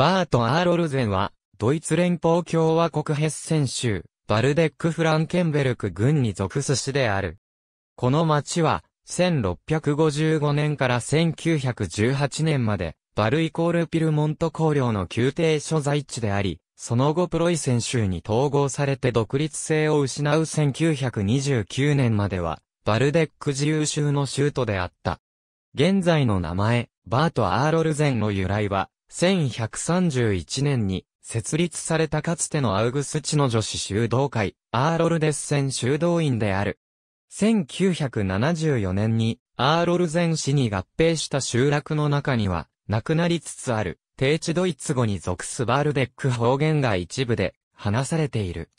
バートアーロルゼンは、ドイツ連邦共和国ヘッセン州、バルデック・フランケンベルク郡に属す市である。この町は、1655年から1918年まで、バルイコールピルモント公領の宮廷所在地であり、その後プロイセン州に統合されて独立性を失う1929年までは、バルデック自由州の州都であった。現在の名前、バート・アーロルゼンの由来は、1131年に設立されたかつてのアウグスチの女子修道会、アーロルデッセン修道院である。1974年にアーロルゼン市に合併した集落の中には、なくなりつつある、低地ドイツ語に属すバールデック方言が一部で話されている。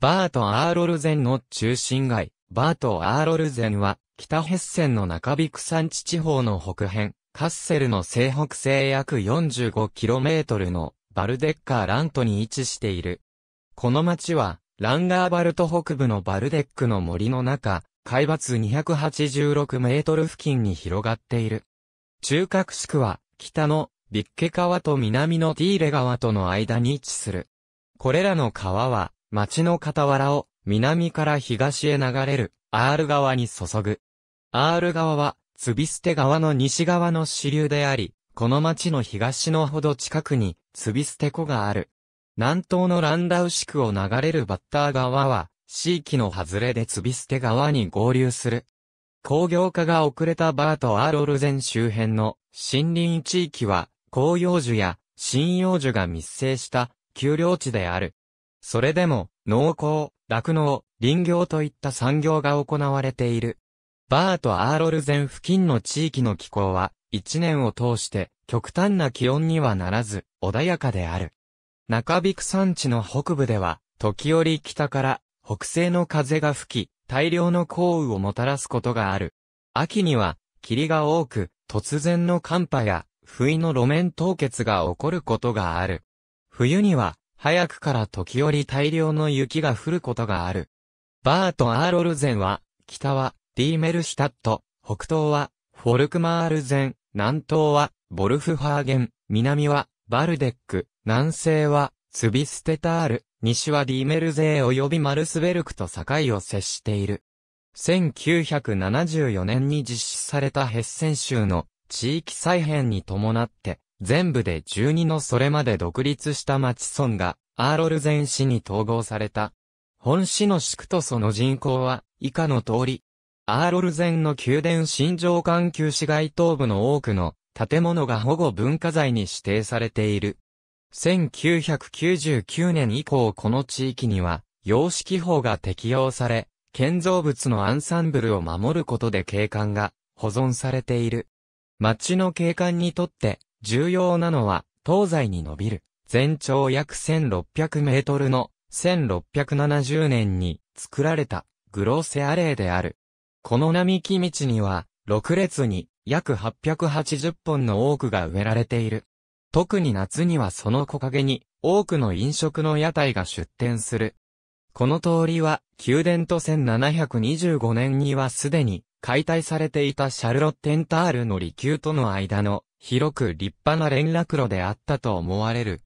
バート・アーロルゼンの中心街、バート・アーロルゼンは、北ヘッセンの中ビク山地地方の北辺、カッセルの西北西約 45km のバルデッカーラントに位置している。この町は、ランガーバルト北部のバルデックの森の中、海抜286メートル付近に広がっている。中核地区は、北のビッケ川と南のティーレ川との間に位置する。これらの川は、町の傍らを南から東へ流れる、アール川に注ぐ。アール川は、ビスて川の西側の支流であり、この町の東のほど近くに、ツビスて湖がある。南東のランダウ市区を流れるバッター川は、地域の外れでツビスて川に合流する。工業化が遅れたバート・アーロルゼン周辺の森林地域は、広葉樹や針葉樹が密生した丘陵地である。それでも、農耕、酪農、林業といった産業が行われている。バーとアーロルゼン付近の地域の気候は、一年を通して極端な気温にはならず、穏やかである。中ビク山地の北部では、時折北から北西の風が吹き、大量の降雨をもたらすことがある。秋には、霧が多く、突然の寒波や、不意の路面凍結が起こることがある。冬には、早くから時折大量の雪が降ることがある。バーとアーロルゼンは、北はリーメルシュタット、北東は、フォルクマールゼン、南東は、ボルフハーゲン、南は、バルデック、南西は、ツビステタール、西はディーメルゼー及びマルスベルクと境を接している。1974年に実施されたヘッセン州の地域再編に伴って、全部で12のそれまで独立した町村が、アーロルゼン市に統合された。本市の市区とその人口は、以下の通り、アーロルゼンの宮殿新城館旧市街東部の多くの建物が保護文化財に指定されている。1999年以降この地域には、様式法が適用され、建造物のアンサンブルを守ることで景観が保存されている。町の景観にとって重要なのは、東西に伸びる、全長約1600メートルの1670年に作られたグローセアレーである。この並木道には、6列に約880本の多くが植えられている。特に夏にはその木陰に多くの飲食の屋台が出店する。この通りは宮殿と1725年にはすでに解体されていたシャルロッテンタールの離宮との間の広く立派な連絡路であったと思われる。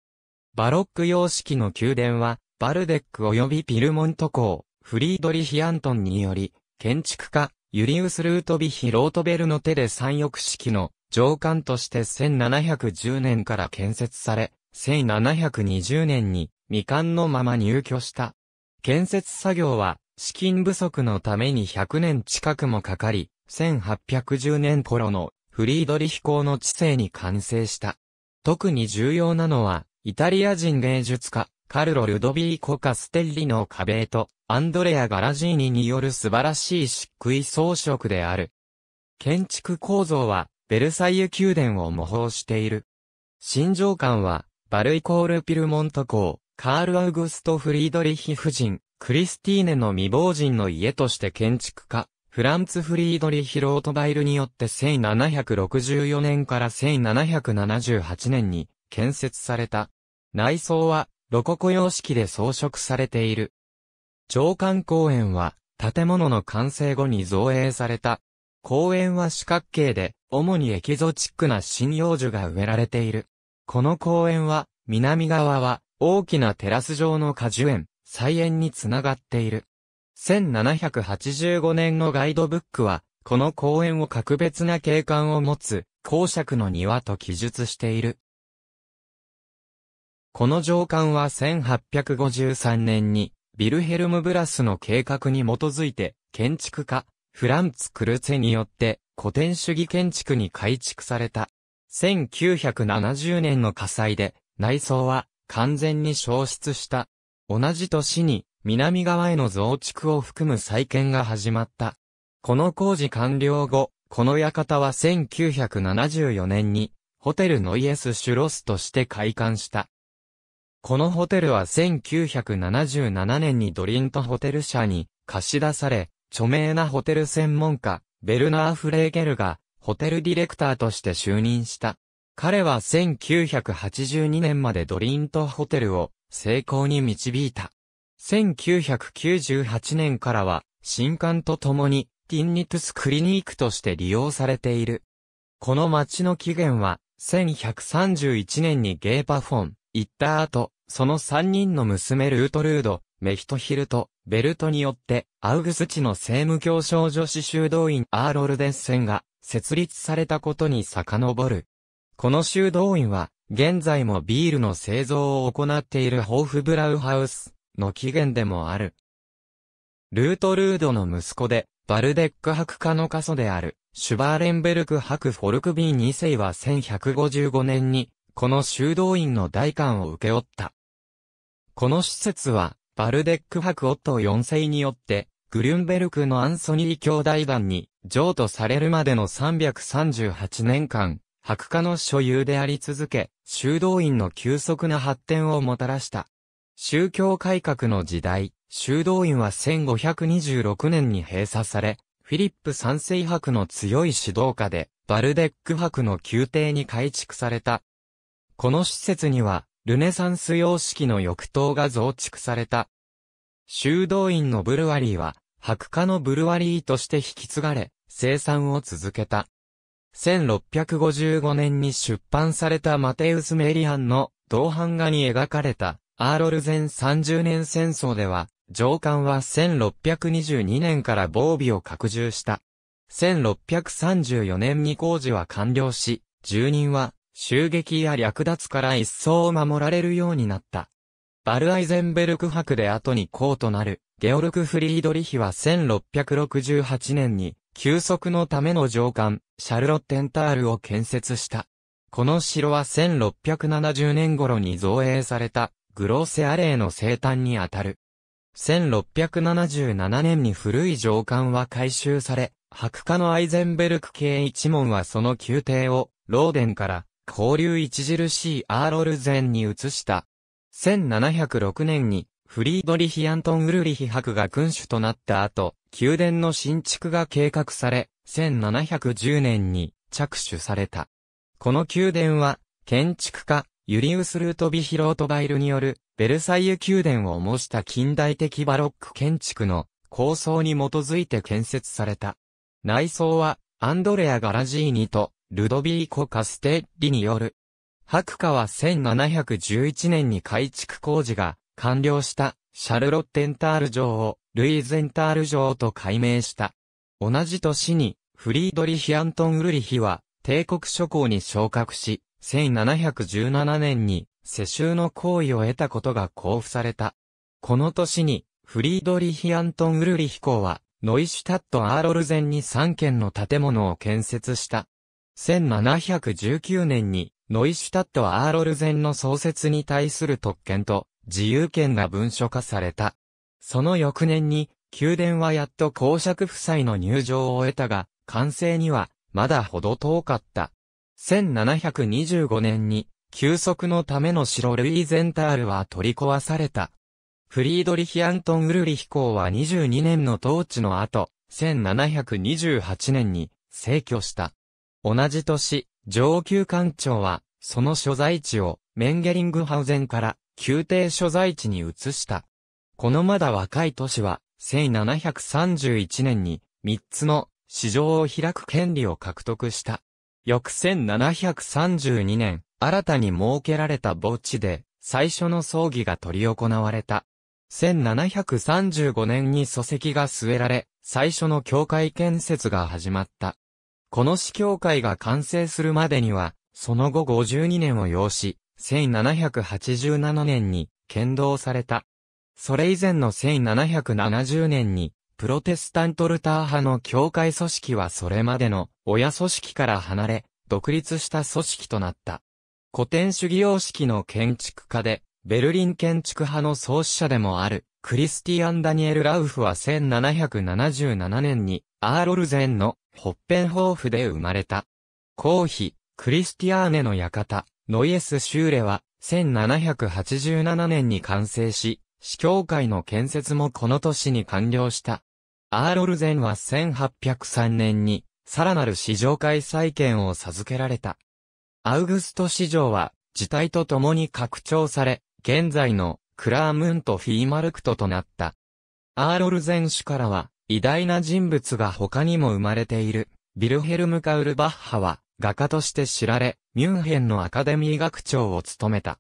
バロック様式の宮殿はバルデック及びピルモント公フリードリヒアントンにより建築家、ユリウス・ルートビヒ・ロートベルの手で三翼式の上官として1710年から建設され、1720年に未完のまま入居した。建設作業は資金不足のために100年近くもかかり、1810年頃のフリードリヒ公の知性に完成した。特に重要なのは、イタリア人芸術家、カルロ・ルドビーコ・カステッリの壁と、アンドレア・ガラジーニによる素晴らしい漆喰装飾である。建築構造は、ベルサイユ宮殿を模倣している。新城館は、バルイコール・ピルモント公、カール・アウグスト・フリードリヒ夫人、クリスティーネの未亡人の家として建築家、フランツ・フリードリヒ・ロートバイルによって1764年から1778年に建設された。内装はロココ様式で装飾されている。上官公園は、建物の完成後に造営された。公園は四角形で、主にエキゾチックな針葉樹が植えられている。この公園は、南側は、大きなテラス状の果樹園、菜園につながっている。1785年のガイドブックは、この公園を格別な景観を持つ、公爵の庭と記述している。この上官は1853年に、ビルヘルム・ブラスの計画に基づいて、建築家、フランツ・クルツェによって、古典主義建築に改築された。1970年の火災で、内装は完全に消失した。同じ年に、南側への増築を含む再建が始まった。この工事完了後、この館は1974年に、ホテルノイエス・シュロスとして開館した。このホテルは1977年にドリントホテル社に貸し出され、著名なホテル専門家、ベルナー・フレーゲルが、ホテルディレクターとして就任した。彼は1982年までドリントホテルを成功に導いた。1998年からは、新館とともに、ティンニトゥスクリニークとして利用されている。この街の起源は、1131年にゲーパフォン、行った後、その三人の娘ルートルード、メヒトヒルト、ベルトによって、アウグスチの政務教唱女子修道院アーロルデッセンが設立されたことに遡る。この修道院は、現在もビールの製造を行っているホーフブラウハウスの起源でもある。ルートルードの息子で、バルデック博家の家祖である、シュバーレンベルク博フォルクビー2世は1155年に、この修道院の代官を受け負った。この施設は、バルデック博オット4世によって、グリュンベルクのアンソニー兄弟団に譲渡されるまでの338年間、白化の所有であり続け、修道院の急速な発展をもたらした。宗教改革の時代、修道院は1526年に閉鎖され、フィリップ三世博の強い指導下で、バルデック博の宮廷に改築されたこの施設には、ルネサンス様式の浴棟が増築された。修道院のブルワリーは、白化のブルワリーとして引き継がれ、生産を続けた。1655年に出版されたマテウス・メリアンの銅版画に描かれたアーロルゼン30年戦争では、上官は1622年から防備を拡充した。1634年に工事は完了し、住人は襲撃や略奪から一層守られるようになった。バルアイゼンベルク博で後にうとなる、ゲオルク・フリードリヒは1668年に、休息のための上官、シャルロッテンタールを建設した。この城は1670年頃に造営された、グローセアレーの生誕にあたる。1677年に古い上官は改修され、白家のアイゼンベルク系一門はその宮廷を、ローデンから交流著しいアーロルゼンに移した。1706年にフリードリヒ・アントン・ウルリヒ博が君主となった後、宮殿の新築が計画され、1710年に着手された。この宮殿は、建築家、ユリウス・ルートビヒロートバイルによる、ベルサイユ宮殿を模した近代的バロック建築の構想に基づいて建設された。内装は、アンドレア・ガラジーニと、ルドビーコ・カステッリによる。白化は1711年に改築工事が完了したシャルロッテンタール城をルイゼンタール城と改名した。同じ年にフリードリヒ・アントン・ウルリヒは帝国諸侯に昇格し、1717年に世襲の行為を得たことが交付された。この年にフリードリヒ・アントン・ウルリヒ公はノイシュタット・アーロルゼンに3軒の建物を建設した。1719年に、ノイシュタットアーロルゼンの創設に対する特権と自由権が文書化された。その翌年に、宮殿はやっと公爵夫妻の入場を得たが、完成には、まだほど遠かった。1725年に、休息のための城ルイゼンタールは取り壊された。フリードリヒ・アントン・ウルリヒ公は22年の統治の後、1728年に逝去した。同じ年、上級官庁は、その所在地を、メンゲリングハウゼンから、宮廷所在地に移した。このまだ若い都市は、1731年に、3つの、市場を開く権利を獲得した。翌1732年、新たに設けられた墓地で、最初の葬儀が執り行われた。1735年に礎石が据えられ、最初の教会建設が始まった。この司教会が完成するまでには、その後52年を要し、1787年に剣道された。それ以前の1770年に、プロテスタントルター派の教会組織はそれまでの親組織から離れ、独立した組織となった。古典主義様式の建築家で、ベルリン建築派の創始者でもある、クリスティアン・ダニエル・ラウフは1777年に、アーロルゼンのホッペンホーフで生まれた。公妃、クリスティアーネの館、ノイエス・シューレは、1787年に完成し、司教会の建設もこの年に完了した。アーロルゼンは1803年に、さらなる市場会再建を授けられた。アウグスト市場は、時代とともに拡張され、現在のクラームント・フィーマルクトとなった。アーロルゼン市からは、偉大な人物が他にも生まれている。ビルヘルム・カウルバッハは、画家として知られ、ミュンヘンのアカデミー学長を務めた。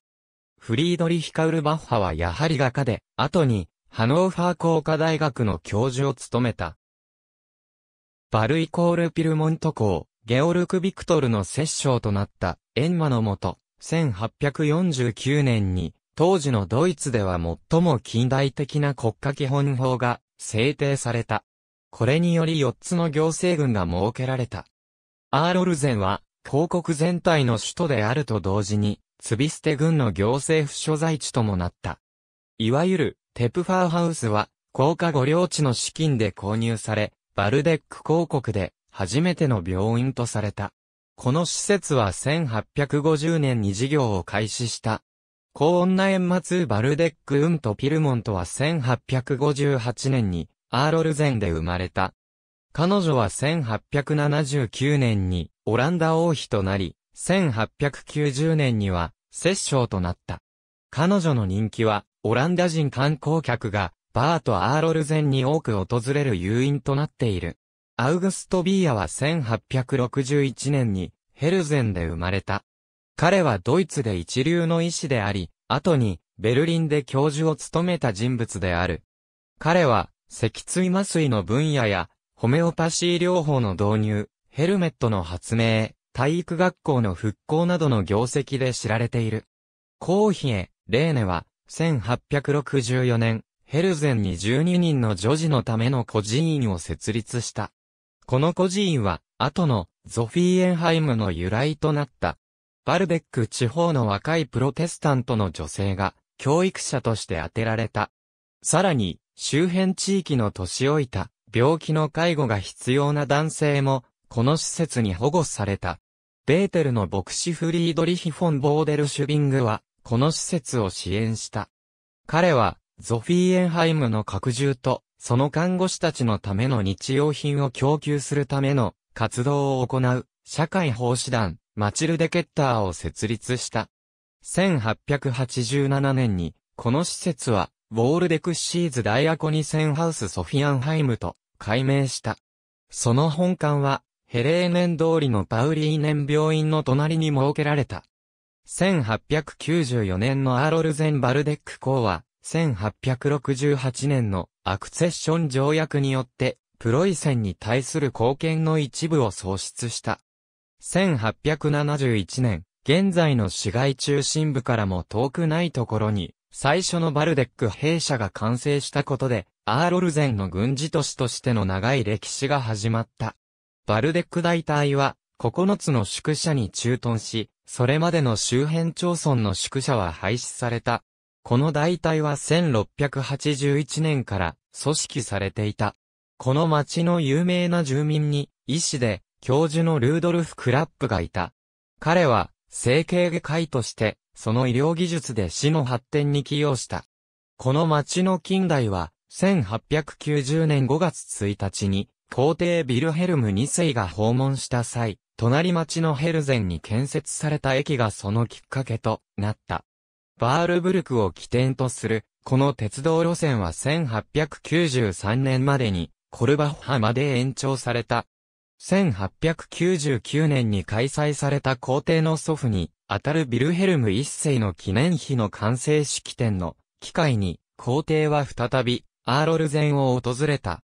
フリードリヒ・カウルバッハはやはり画家で、後に、ハノーファー工科大学の教授を務めた。バルイコール・ピルモント校、ゲオルク・ビクトルの摂政となった、エンマのもと、1849年に、当時のドイツでは最も近代的な国家基本法が制定された。これにより4つの行政軍が設けられた。アーロルゼンは、広告全体の首都であると同時に、ツビステ軍の行政府所在地ともなった。いわゆる、テプファーハウスは、高価御領地の資金で購入され、バルデック広告で、初めての病院とされた。この施設は1850年に事業を開始した高温な円末バルデック・ウント・ピルモントは1858年にアーロルゼンで生まれた。彼女は1879年にオランダ王妃となり、1890年には摂政となった。彼女の人気はオランダ人観光客がバーとアーロルゼンに多く訪れる誘因となっている。アウグスト・ビーヤは1861年にヘルゼンで生まれた。彼はドイツで一流の医師であり、後にベルリンで教授を務めた人物である。彼は、脊椎麻酔の分野や、ホメオパシー療法の導入、ヘルメットの発明、体育学校の復興などの業績で知られている。コーヒエ、レーネは、1864年、ヘルゼンに12人の女児のための孤児院を設立した。この孤児院は、後のゾフィーエンハイムの由来となった。バルベック地方の若いプロテスタントの女性が、教育者として当てられた。さらに、周辺地域の年老いた、病気の介護が必要な男性も、この施設に保護された。ベーテルの牧師フリードリヒ・フォン・ボーデル・シュビングは、この施設を支援した。彼は、ゾフィーエンハイムの拡充と、その看護師たちのための日用品を供給するための活動を行う、社会奉仕団、マチルデ・ケッターを設立した。1887年に、この施設は、ウォールデクッシーズ・ダイアコニセンハウス・ソフィアンハイムと改名した。その本館は、ヘレーネン通りのパウリーネン病院の隣に設けられた。1894年のアーロルゼン・バルデック公は、1868年のアクセッション条約によって、プロイセンに対する貢献の一部を創出した。1871年、現在の市街中心部からも遠くないところに、最初のバルデック兵舎が完成したことで、アーロルゼンの軍事都市としての長い歴史が始まった。バルデック大隊は、9つの宿舎に駐屯し、それまでの周辺町村の宿舎は廃止された。この大隊は1681年から組織されていた。この町の有名な住民に、医師で、教授のルードルフ・クラップがいた。彼は、整形外科医として、その医療技術で死の発展に寄与した。この町の近代は、1890年5月1日に、皇帝ビルヘルム2世が訪問した際、隣町のヘルゼンに建設された駅がそのきっかけとなった。バールブルクを起点とする、この鉄道路線は1893年までに、コルバッハまで延長された。1899年に開催された皇帝の祖父に、あたるビルヘルム一世の記念碑の完成式典の機会に、皇帝は再び、アーロルゼンを訪れた。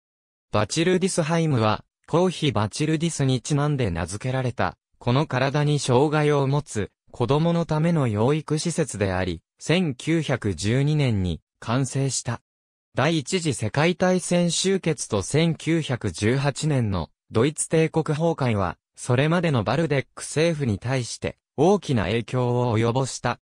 バチルディスハイムは、皇妃バチルディスにちなんで名付けられた、この体に障害を持つ、子供のための養育施設であり、1912年に完成した。第一次世界大戦終結と1918年のドイツ帝国崩壊は、それまでのバルデック政府に対して大きな影響を及ぼした。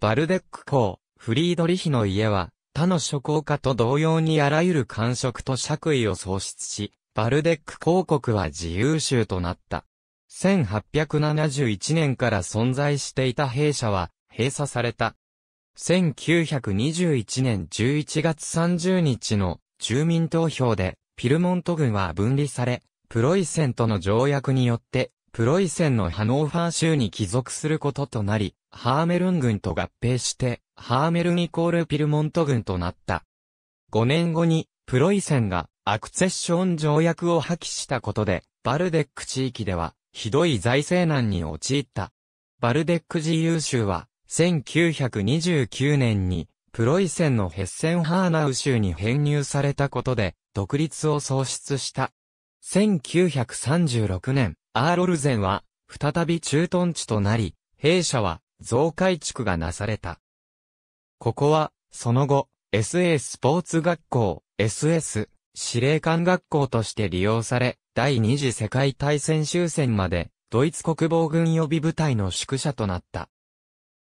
バルデック公、フリードリヒの家は、他の諸公家と同様にあらゆる官職と爵位を喪失し、バルデック公国は自由州となった。1871年から存在していた弊社は閉鎖された。1921年11月30日の住民投票でピルモント軍は分離され、プロイセンとの条約によって、プロイセンのハノーファー州に帰属することとなり、ハーメルン軍と合併して、ハーメルンイコールピルモント軍となった。5年後に、プロイセンがアクセッション条約を破棄したことで、バルデック地域では、ひどい財政難に陥った。バルデック自由州は、1929年に、プロイセンのヘッセンハーナウ州に編入されたことで、独立を喪失した。1936年、アーロルゼンは、再び駐屯地となり、弊社は、増改築がなされた。ここは、その後、SA スポーツ学校、SS、司令官学校として利用され、第二次世界大戦終戦まで、ドイツ国防軍予備部隊の宿舎となった。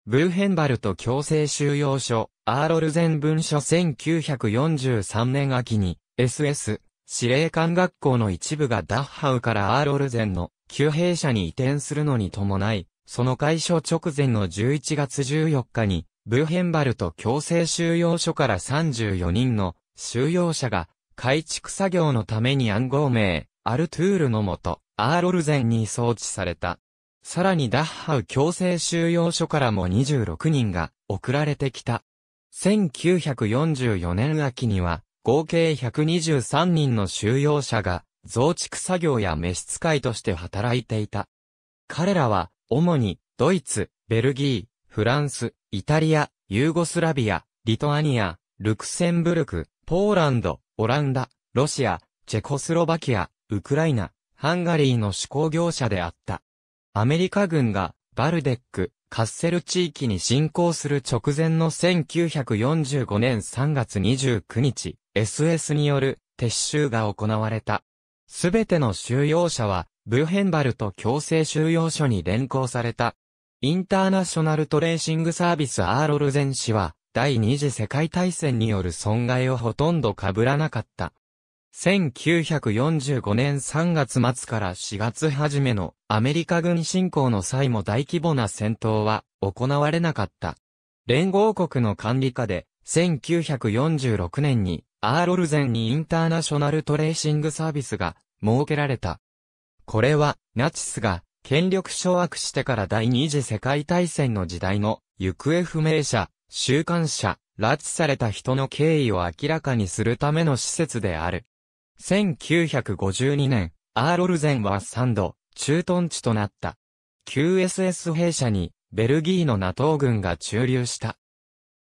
ブーヘンバルト強制収容所、アーロルゼン文書1943年秋に、SS、司令官学校の一部がダッハウからアーロルゼンの旧兵舎に移転するのに伴い、その解消直前の11月14日に、ブーヘンバルト強制収容所から34人の収容者が改築作業のために暗号名、アルトゥールのもと、アーロルゼンに送致された。さらにダッハウ強制収容所からも26人が送られてきた。1944年秋には合計123人の収容者が、増築作業や召使いとして働いていた。彼らは、主に、ドイツ、ベルギー、フランス、イタリア、ユーゴスラビア、リトアニア、ルクセンブルク、ポーランド、オランダ、ロシア、チェコスロバキア、ウクライナ、ハンガリーの手工業者であった。アメリカ軍が、バルデック、カッセル地域に侵攻する直前の1945年3月29日、SS による撤収が行われた。すべての収容者は、ブーヘンバルト強制収容所に連行された。インターナショナルトレーシングサービスアーロルゼン氏は、第二次世界大戦による損害をほとんど被らなかった。1945年3月末から4月初めのアメリカ軍侵攻の際も大規模な戦闘は行われなかった。連合国の管理下で1946年にアーロルゼンにインターナショナルトレーシングサービスが設けられた。これは、ナチスが権力掌握してから第二次世界大戦の時代の行方不明者、週刊者、拉致された人の経緯を明らかにするための施設である。1952年、アーロルゼンは3度、駐屯地となった。QSS 兵舎に、ベルギーの NATO 軍が駐留した。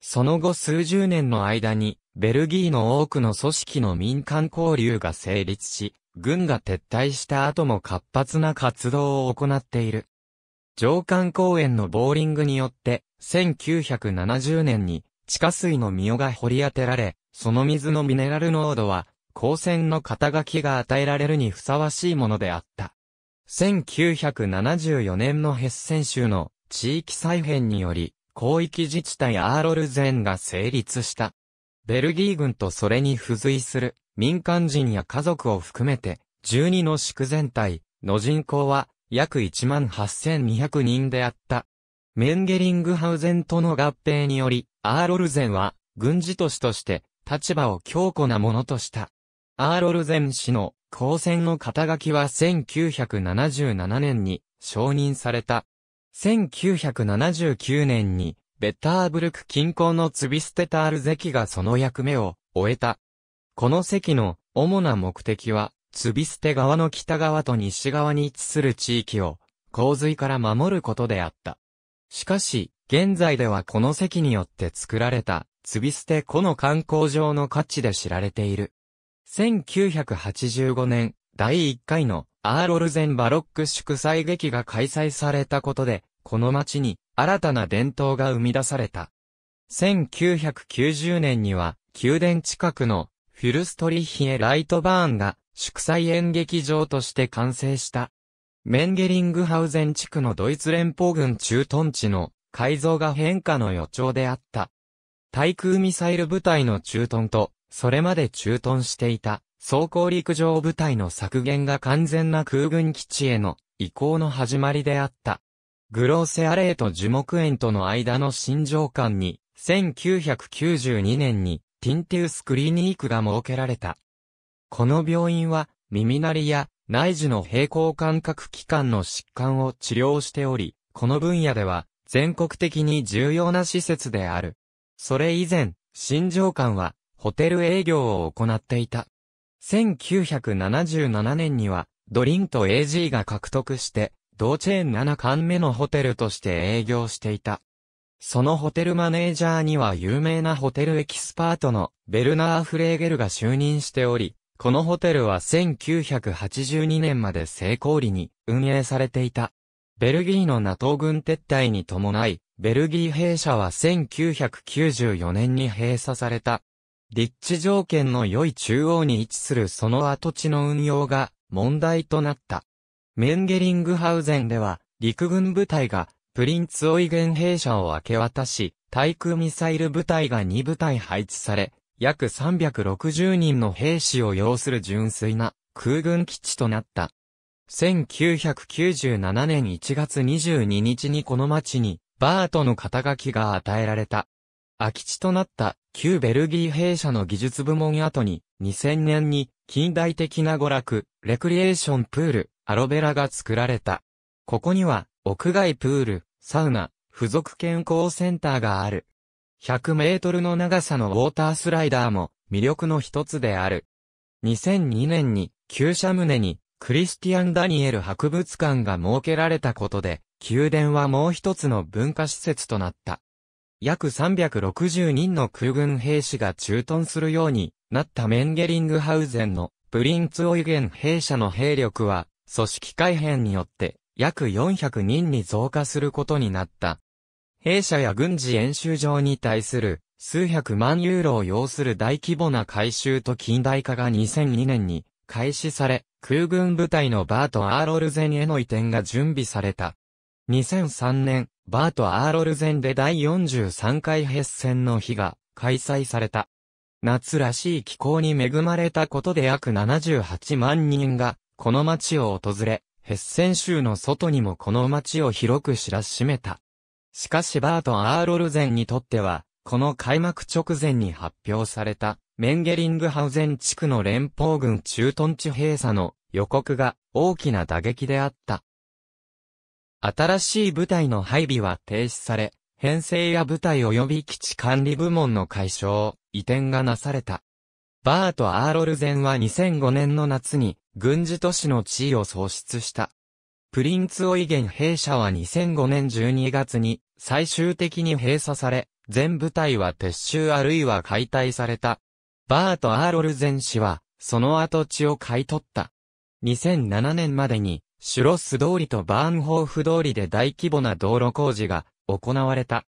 その後数十年の間に、ベルギーの多くの組織の民間交流が成立し、軍が撤退した後も活発な活動を行っている。上官公園のボーリングによって、1970年に地下水のをが掘り当てられ、その水のミネラル濃度は、光線の肩書きが与えられるにふさわしいものであった。1974年のヘッセン州の地域再編により、広域自治体アーロルゼンが成立した。ベルギー軍とそれに付随する民間人や家族を含めて12の宿全体の人口は約18,200人であった。メンゲリングハウゼンとの合併により、アーロルゼンは軍事都市として立場を強固なものとした。アーロルゼン氏の公選の肩書きは1977年に承認された。1979年にベッターブルク近郊のツビステタール関がその役目を終えた。この関の主な目的は、ツビステ側の北側と西側に位置する地域を洪水から守ることであった。しかし、現在ではこの関によって作られたツビステ湖の観光場の価値で知られている。1985年、第1回のアーロルゼンバロック祝祭劇が開催されたことで、この町に新たな伝統が生み出された。1990年には、宮殿近くのフィルストリヒエ・ライトバーンが祝祭演劇場として完成した。メンゲリングハウゼン地区のドイツ連邦軍駐屯地の改造が変化の予兆であった。対空ミサイル部隊の駐屯と、それまで駐屯していた装甲陸上部隊の削減が完全な空軍基地への移行の始まりであった。グローセアレーと樹木園との間の新城館に、1992年に、ティンテウスクリニークが設けられた。この病院は、耳鳴りや内耳の平行感覚器官の疾患を治療しており、この分野では全国的に重要な施設である。それ以前、新城館はホテル営業を行っていた。1977年にはドリンと AG が獲得して同チェーン7巻目のホテルとして営業していた。そのホテルマネージャーには有名なホテルエキスパートのベルナー・フレーゲルが就任しており、このホテルは1982年まで成功裏に運営されていた。ベルギーの NATO 軍撤退に伴い、ベルギー兵舎は1994年に閉鎖された。立地条件の良い中央に位置するその跡地の運用が問題となった。メンゲリングハウゼンでは、陸軍部隊が、プリンツ・オイゲン兵舎を明け渡し、対空ミサイル部隊が2部隊配置され、約360人の兵士を要する純粋な空軍基地となった。1997年1月22日にこの町に、バートの肩書きが与えられた。空き地となった旧ベルギー兵舎の技術部門後に2000年に近代的な娯楽、レクリエーションプール、アロベラが作られた。ここには、屋外プール、サウナ、付属健康センターがある。100メートルの長さのウォータースライダーも魅力の一つである。2002年に旧社棟にクリスティアン・ダニエル博物館が設けられたことで、宮殿はもう一つの文化施設となった。約360人の空軍兵士が駐屯するようになったメンゲリングハウゼンのプリンツ・オイゲン兵舎の兵力は組織改変によって、約400人に増加することになった。弊社や軍事演習場に対する数百万ユーロを要する大規模な改修と近代化が2002年に開始され、空軍部隊のバート・アーロルゼンへの移転が準備された。2003年、バート・アーロルゼンで第43回ヘッセンの日が開催された。夏らしい気候に恵まれたことで約78万人がこの町を訪れ、ヘッセン州の外にもこの町を広く知らしめた。しかしバート・アーロルゼンにとっては、この開幕直前に発表された、メンゲリングハウゼン地区の連邦軍駐屯地閉鎖の予告が大きな打撃であった。新しい部隊の配備は停止され、編成や部隊及び基地管理部門の解消、移転がなされた。バート・アーロルゼンは2005年の夏に、軍事都市の地位を喪失した。プリンツオイゲン兵舎は2005年12月に最終的に閉鎖され、全部隊は撤収あるいは解体された。バート・アーロルゼン氏は、その跡地を買い取った。2007年までに、シュロス通りとバーンホーフ通りで大規模な道路工事が行われた。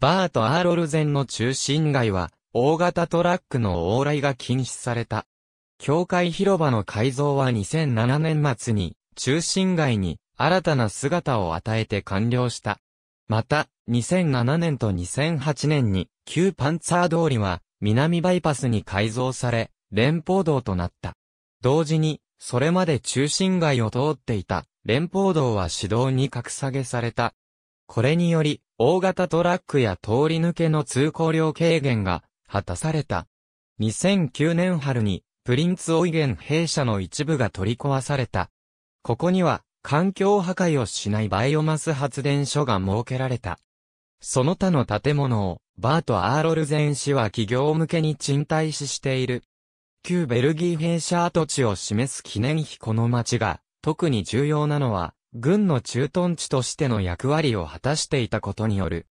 バート・アーロルゼンの中心街は、大型トラックの往来が禁止された。教会広場の改造は2007年末に、中心街に新たな姿を与えて完了した。また、2007年と2008年に、旧パンツァー通りは、南バイパスに改造され、連邦道となった。同時に、それまで中心街を通っていた、連邦道は指導に格下げされた。これにより、大型トラックや通り抜けの通行量軽減が、果たされた。2009年春に、プリンツオイゲン兵舎の一部が取り壊された。ここには、環境破壊をしないバイオマス発電所が設けられた。その他の建物を、バート・アーロルゼン氏は企業向けに賃貸ししている。旧ベルギー兵舎跡地を示す記念碑この町が、特に重要なのは、軍の駐屯地としての役割を果たしていたことによる。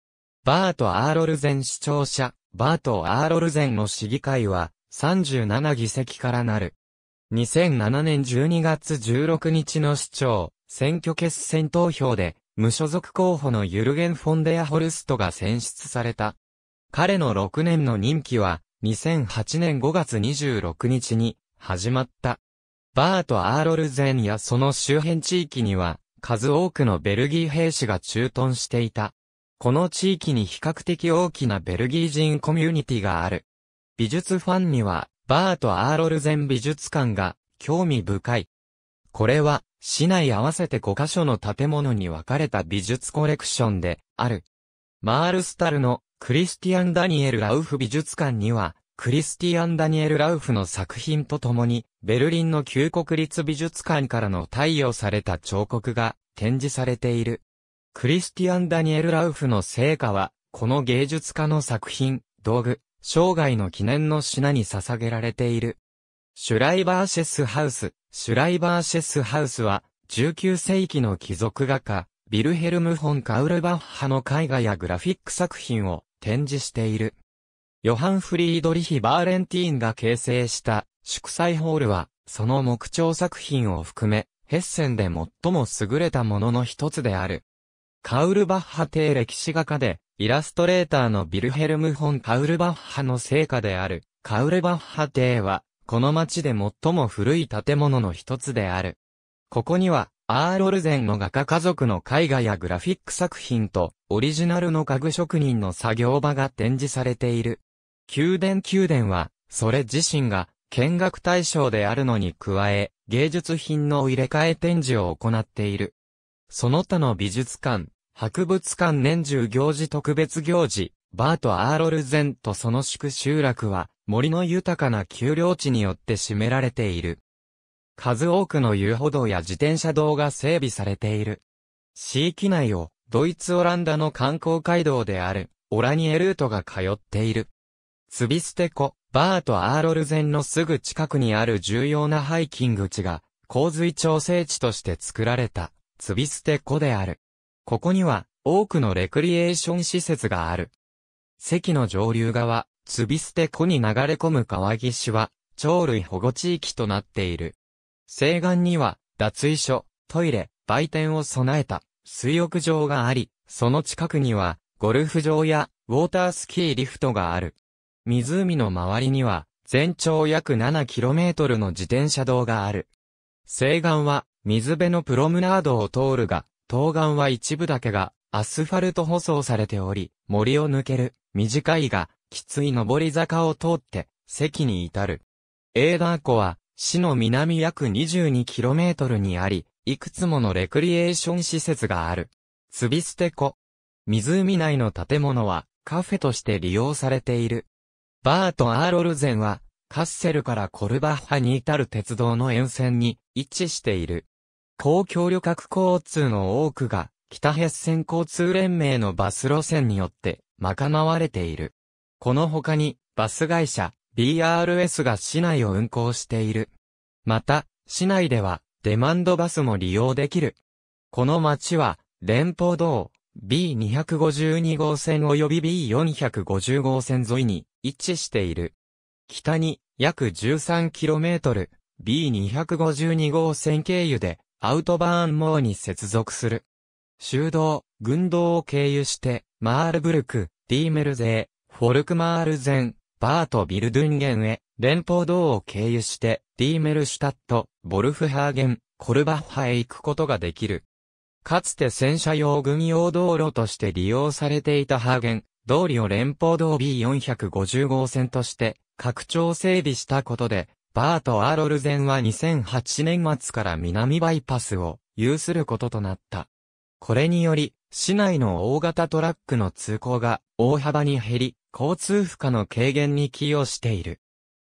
バート・アーロルゼン市庁舎、バート・アーロルゼンの市議会は、37議席からなる。2007年12月16日の市長、選挙決選投票で、無所属候補のユルゲン・フォンデア・ホルストが選出された。彼の6年の任期は、2008年5月26日に、始まった。バート・アーロルゼンやその周辺地域には、数多くのベルギー兵士が駐屯していた。この地域に比較的大きなベルギー人コミュニティがある。美術ファンには、バート・アーロルゼン美術館が興味深い。これは、市内合わせて5カ所の建物に分かれた美術コレクションである。マールスタルのクリスティアン・ダニエル・ラウフ美術館には、クリスティアン・ダニエル・ラウフの作品とともに、ベルリンの旧国立美術館からの貸与された彫刻が展示されている。クリスティアン・ダニエル・ラウフの成果は、この芸術家の作品、道具、生涯の記念の品に捧げられている。シュライバーシェスハウス。シュライバーシェスハウスは、19世紀の貴族画家、ビルヘルム・フォン・カウルバッハの絵画やグラフィック作品を展示している。ヨハン・フリードリヒ・バーレンティーンが形成した祝祭ホールは、その木彫作品を含め、ヘッセンで最も優れたものの一つである。カウルバッハ帝歴史画家で、イラストレーターのビルヘルム・フォン・カウルバッハの成果である、カウルバッハ邸は、この町で最も古い建物の一つである。ここには、アーロルゼンの画家家族の絵画やグラフィック作品と、オリジナルの家具職人の作業場が展示されている。宮殿宮殿は、それ自身が、見学対象であるのに加え、芸術品の入れ替え展示を行っている。その他の美術館、博物館年中行事特別行事、バート・アーロルゼンとその宿集落は、森の豊かな丘陵地によって占められている。数多くの遊歩道や自転車道が整備されている。市域内を、ドイツ・オランダの観光街道である、オラニエルートが通っている。ツビステコ、バート・アーロルゼンのすぐ近くにある重要なハイキング地が、洪水調整地として作られた、ツビステコである。ここには多くのレクリエーション施設がある。関の上流側、つび捨て湖に流れ込む川岸は、鳥類保護地域となっている。西岸には、脱衣所、トイレ、売店を備えた、水浴場があり、その近くには、ゴルフ場や、ウォータースキーリフトがある。湖の周りには、全長約 7km の自転車道がある。西岸は、水辺のプロムナードを通るが、東岸は一部だけがアスファルト舗装されており、森を抜ける、短いが、きつい上り坂を通って、席に至る。エーダー湖は、市の南約 22km にあり、いくつものレクリエーション施設がある。ツビステ湖。湖内の建物は、カフェとして利用されている。バート・アーロルゼンは、カッセルからコルバッハに至る鉄道の沿線に位置している。公共旅客交通の多くが、北ヘッセン交通連盟のバス路線によって、賄われている。この他に、バス会社、BRS が市内を運行している。また、市内では、デマンドバスも利用できる。この町は、連邦道、B252 号線及び B450 号線沿いに位置している。北に約 13km、B252 号線経由でアウトバーン網に接続する。修道、軍道を経由して、マールブルク、ディーメルゼー、フォルクマールゼン、バート・ビルドゥンゲンへ、連邦道を経由して、ディーメルシュタット、ボルフハーゲン、コルバッハへ行くことができる。かつて戦車用軍用道路として利用されていたハーゲン、通りを連邦道 B450 号線として、拡張整備したことで、バート・アーロルゼンは2008年末から南バイパスを有することとなった。これにより、市内の大型トラックの通行が大幅に減り、交通負荷の軽減に寄与している。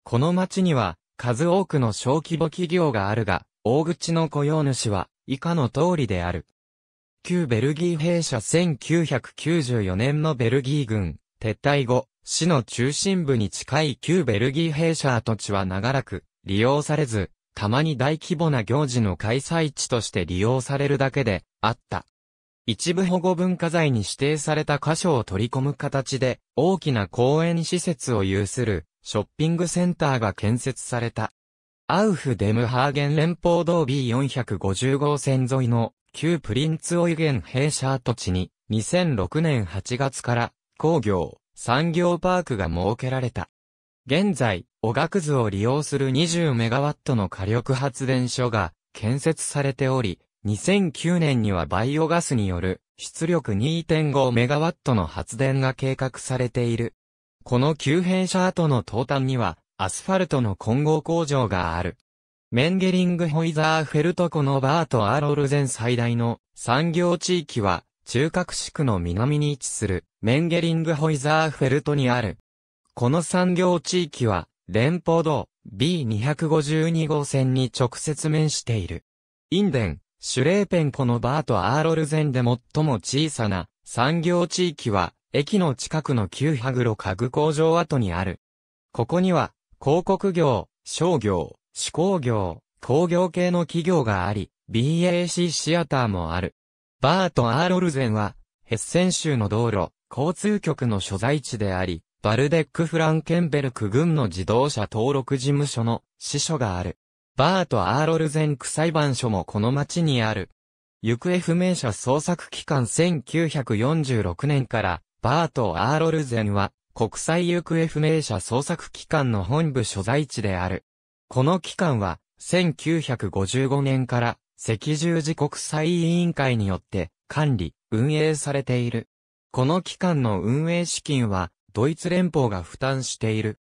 この町には数多くの小規模企業があるが、大口の雇用主は以下の通りである。旧ベルギー兵舎1994年のベルギー軍撤退後、市の中心部に近い旧ベルギー弊社跡地は長らく利用されず、たまに大規模な行事の開催地として利用されるだけであった。一部保護文化財に指定された箇所を取り込む形で大きな公園施設を有するショッピングセンターが建設された。アウフデムハーゲン連邦道 B450 号線沿いの旧プリンツオイゲン弊社跡地に2006年8月から工業、産業パークが設けられた。現在、おがくずを利用する20メガワットの火力発電所が建設されており、2009年にはバイオガスによる出力2.5メガワットの発電が計画されている。この急変車跡の東端にはアスファルトの混合工場がある。メンゲリングホイザーフェルトコのバートアーロルゼン最大の産業地域は中核市区の南に位置するメンゲリングホイザーフェルトにある。この産業地域は連邦道 B252 号線に直接面している。インデン、シュレーペンコのバーとアーロルゼンで最も小さな産業地域は駅の近くの旧ハグロ家具工場跡にある。ここには広告業、商業、手工業、工業系の企業があり、BAC シアターもある。バートアーロルゼンは、ヘッセン州の道路、交通局の所在地であり、バルデック・フランケンベルク軍の自動車登録事務所の支所がある。バート・アーロルゼン区裁判所もこの町にある。行方不明者捜索期間1946年から、バート・アーロルゼンは、国際行方不明者捜索機関の本部所在地である。この機関は、1955年から赤十字国際委員会によって管理、運営されている。この機関の運営資金はドイツ連邦が負担している。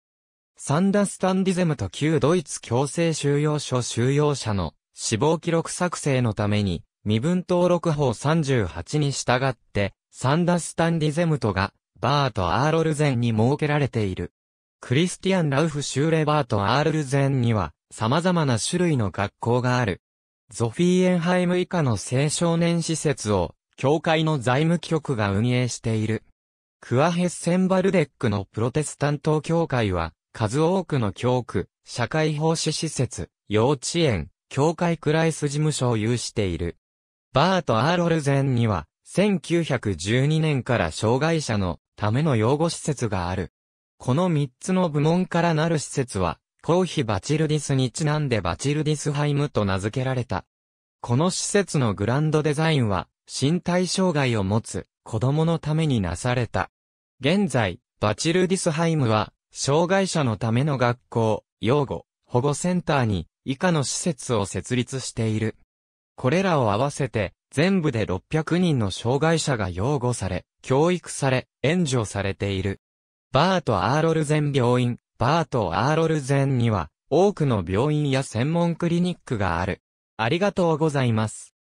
サンダスタンディゼムと旧ドイツ強制収容所収容者の死亡記録作成のために身分登録法38に従ってサンダスタンディゼムトがバート・アーロルゼンに設けられている。クリスティアン・ラウフ・シューレバート・アーロルゼンには様々な種類の学校がある。ゾフィーエンハイム以下の青少年施設を、教会の財務局が運営している。クアヘッセンバルデックのプロテスタント教会は、数多くの教区、社会奉仕施設、幼稚園、教会クライス事務所を有している。バート・アーロルゼンには、1912年から障害者のための養護施設がある。この3つの部門からなる施設は、公ーヒ・バチルディスにちなんでバチルディスハイムと名付けられた。この施設のグランドデザインは、身体障害を持つ子供のためになされた。現在、バチルディスハイムは、障害者のための学校、養護、保護センターに、以下の施設を設立している。これらを合わせて、全部で600人の障害者が擁護され、教育され、援助されている。バート・アーロルゼン病院、バート・アーロルゼンには、多くの病院や専門クリニックがある。ありがとうございます。